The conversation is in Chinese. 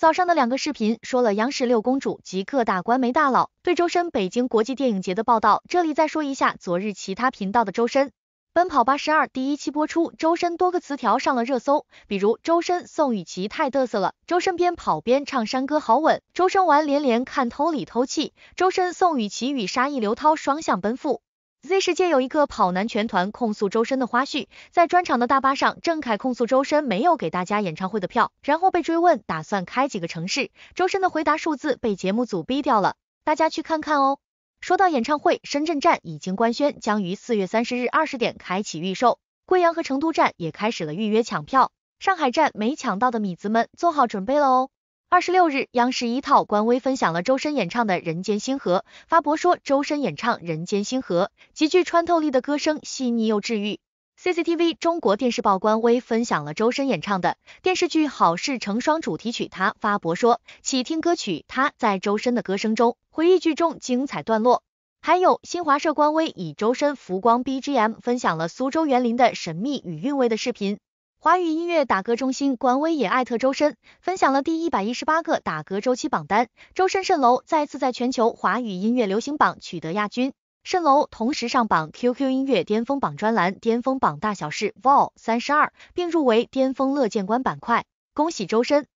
早上的两个视频说了央视六公主及各大官媒大佬对周深北京国际电影节的报道，这里再说一下昨日其他频道的周深。奔跑八十二第一期播出，周深多个词条上了热搜，比如周深宋雨琦太嘚瑟了，周深边跑边唱山歌好稳，周深玩连连看偷里偷气，周深宋雨琦与沙溢刘涛双向奔赴。Z 世界有一个跑男全团控诉周深的花絮，在专场的大巴上，郑恺控诉周深没有给大家演唱会的票，然后被追问打算开几个城市，周深的回答数字被节目组逼掉了，大家去看看哦。说到演唱会，深圳站已经官宣将于四月三十日二十点开启预售，贵阳和成都站也开始了预约抢票，上海站没抢到的米子们做好准备了哦。二十六日，央视一套官微分享了周深演唱的《人间星河》，发博说周深演唱《人间星河》，极具穿透力的歌声，细腻又治愈。CCTV 中国电视报官微分享了周深演唱的电视剧《好事成双》主题曲，他发博说，起听歌曲，他在周深的歌声中回忆剧中精彩段落。还有新华社官微以周深《浮光》BGM 分享了苏州园林的神秘与韵味的视频。华语音乐打歌中心官微也艾特周深，分享了第一百一十八个打歌周期榜单。周深、蜃楼再次在全球华语音乐流行榜取得亚军，蜃楼同时上榜 QQ 音乐巅峰榜专栏巅峰榜大小事 Vol 三十二，并入围巅峰乐见官板块。恭喜周深！